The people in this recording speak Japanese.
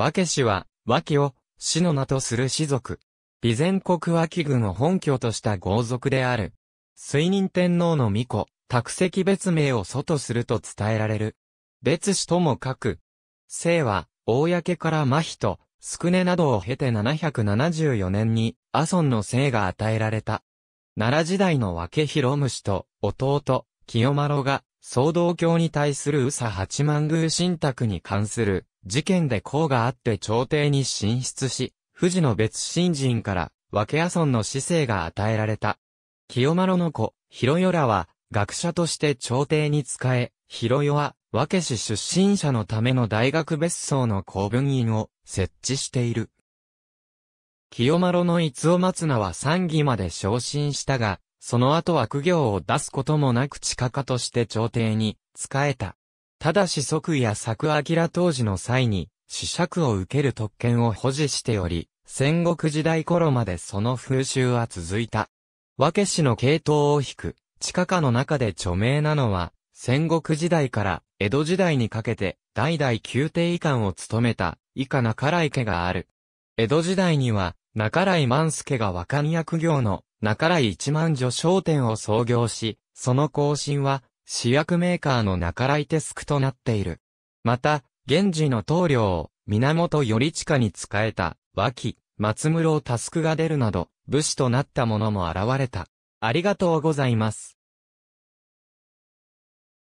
和家氏は、和家を、氏の名とする氏族。備前国和家軍を本拠とした豪族である。水任天皇の御子、卓石別名を祖とすると伝えられる。別氏とも書く。姓は、公から麻痺と、宿根などを経て774年に、阿孫の姓が与えられた。奈良時代の和家広虫と、弟、清丸が、総道教に対する宇佐八幡宮神託に関する、事件で功があって朝廷に進出し、富士の別新人から、分家村の市政が与えられた。清丸の子、広与らは、学者として朝廷に仕え、広与は、分け市出身者のための大学別荘の公文院を設置している。清丸の逸尾松菜は三義まで昇進したが、その後は苦行を出すこともなく地下家として朝廷に仕えた。ただし即位や作明当時の際に、試釈を受ける特権を保持しており、戦国時代頃までその風習は続いた。和家氏の系統を引く、地下下の中で著名なのは、戦国時代から江戸時代にかけて、代々宮廷遺憾を務めた、以下中来家がある。江戸時代には、中来万助が若宮区業の中来一万女商店を創業し、その更新は、主役メーカーの中来テスクとなっている。また、現時の棟梁源頼親に仕えた、脇、松室タスクが出るなど、武士となった者も現れた。ありがとうございます。